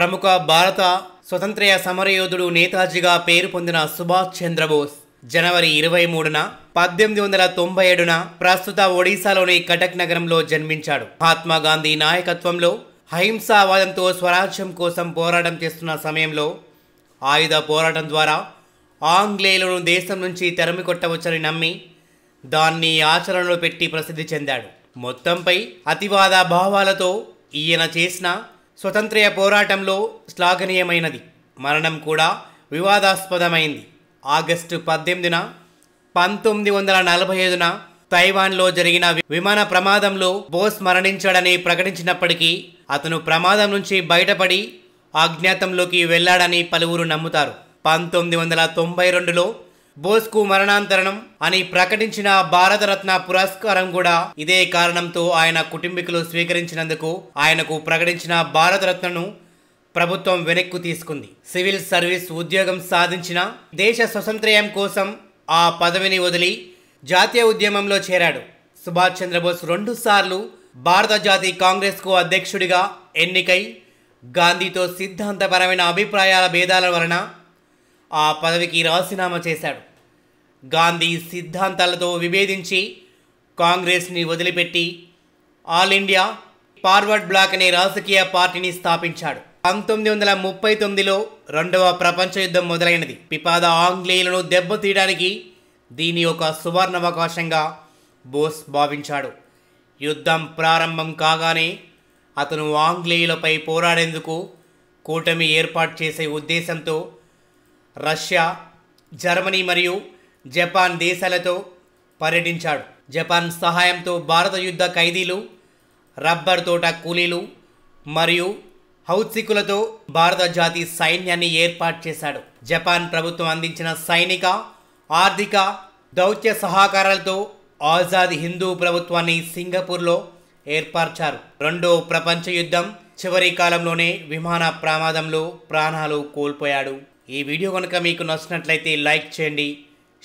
ప్రముఖ భారత స్వతంత్ర సమరయోధుడు నేతాజీగా పేరు పొందిన సుభాష్ చంద్రబోస్ జనవరి ఇరవై మూడున పద్దెనిమిది వందల తొంభై ఏడున ప్రస్తుత ఒడిశాలోని కటక్ నగరంలో జన్మించాడు మహాత్మా గాంధీ నాయకత్వంలో అహింసావాదంతో స్వరాజ్యం కోసం పోరాటం చేస్తున్న సమయంలో ఆయుధ పోరాటం ద్వారా ఆంగ్లేయులను దేశం నుంచి తెరమి కొట్టవచ్చని నమ్మి దాన్ని ఆచరణలో పెట్టి ప్రసిద్ధి చెందాడు మొత్తంపై అతివాద భావాలతో ఈయన చేసిన స్వతంత్ర్య పోరాటంలో శ్లాఘనీయమైనది మరణం కూడా వివాదాస్పదమైంది ఆగస్టు పద్దెనిమిదిన పంతొమ్మిది వందల నలభై ఐదున తైవాన్లో జరిగిన విమాన ప్రమాదంలో బోస్ మరణించాడని ప్రకటించినప్పటికీ అతను ప్రమాదం నుంచి బయటపడి అజ్ఞాతంలోకి వెళ్ళాడని పలువురు నమ్ముతారు పంతొమ్మిది వందల తొంభై రెండులో బోస్కు మరణాంతరణం అని ప్రకటించిన భారతరత్న పురస్కారం కూడా ఇదే కారణంతో ఆయన కుటుంబీకులు స్వీకరించినందుకు ఆయనకు ప్రకటించిన భారతరత్నను ప్రభుత్వం వెనక్కు తీసుకుంది సివిల్ సర్వీస్ ఉద్యోగం సాధించిన దేశ స్వతంత్రయం కోసం ఆ పదవిని వదిలి జాతీయ ఉద్యమంలో చేరాడు సుభాష్ చంద్రబోస్ రెండుసార్లు భారత జాతీయ కాంగ్రెస్కు అధ్యక్షుడిగా ఎన్నికై గాంధీతో సిద్ధాంతపరమైన అభిప్రాయాల భేదాల వలన ఆ పదవికి రాజీనామా చేశాడు గాంధీ సిద్ధాంతాలతో విభేదించి కాంగ్రెస్ని వదిలిపెట్టి ఆల్ ఇండియా ఫార్వర్డ్ బ్లాక్ అనే రాజకీయ పార్టీని స్థాపించాడు పంతొమ్మిది వందల ముప్పై తొమ్మిదిలో రెండవ ప్రపంచ యుద్ధం మొదలైనది పిపాద ఆంగ్లేయులను దెబ్బతీయడానికి దీని ఒక సువర్ణావకాశంగా బోస్ భావించాడు యుద్ధం ప్రారంభం కాగానే అతను ఆంగ్లేయులపై పోరాడేందుకు కూటమి ఏర్పాటు చేసే ఉద్దేశంతో రష్యా జర్మనీ మరియు జపాన్ దేశాలతో పర్యటించాడు జపాన్ సహాయంతో భారత యుద్ధ ఖైదీలు రబ్బర్ తోట కూలీలు మరియు హౌత్సికులతో భారత జాతి సైన్యాన్ని ఏర్పాటు చేశాడు జపాన్ ప్రభుత్వం అందించిన సైనిక ఆర్థిక దౌత్య సహకారాలతో ఆజాద్ హిందూ ప్రభుత్వాన్ని సింగపూర్లో ఏర్పరిచారు రెండో ప్రపంచ యుద్ధం చివరి కాలంలోనే విమాన ప్రమాదంలో ప్రాణాలు కోల్పోయాడు ఈ వీడియో కనుక మీకు నచ్చినట్లయితే లైక్ చేయండి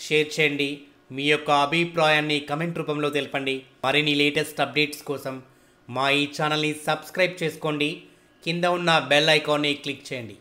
షేర్ చేయండి మీ యొక్క అభిప్రాయాన్ని కమెంట్ రూపంలో తెలపండి మరిన్ని లేటెస్ట్ అప్డేట్స్ కోసం మా ఈ ఛానల్ని సబ్స్క్రైబ్ చేసుకోండి కింద ఉన్న బెల్ ఐకాన్ని క్లిక్ చేయండి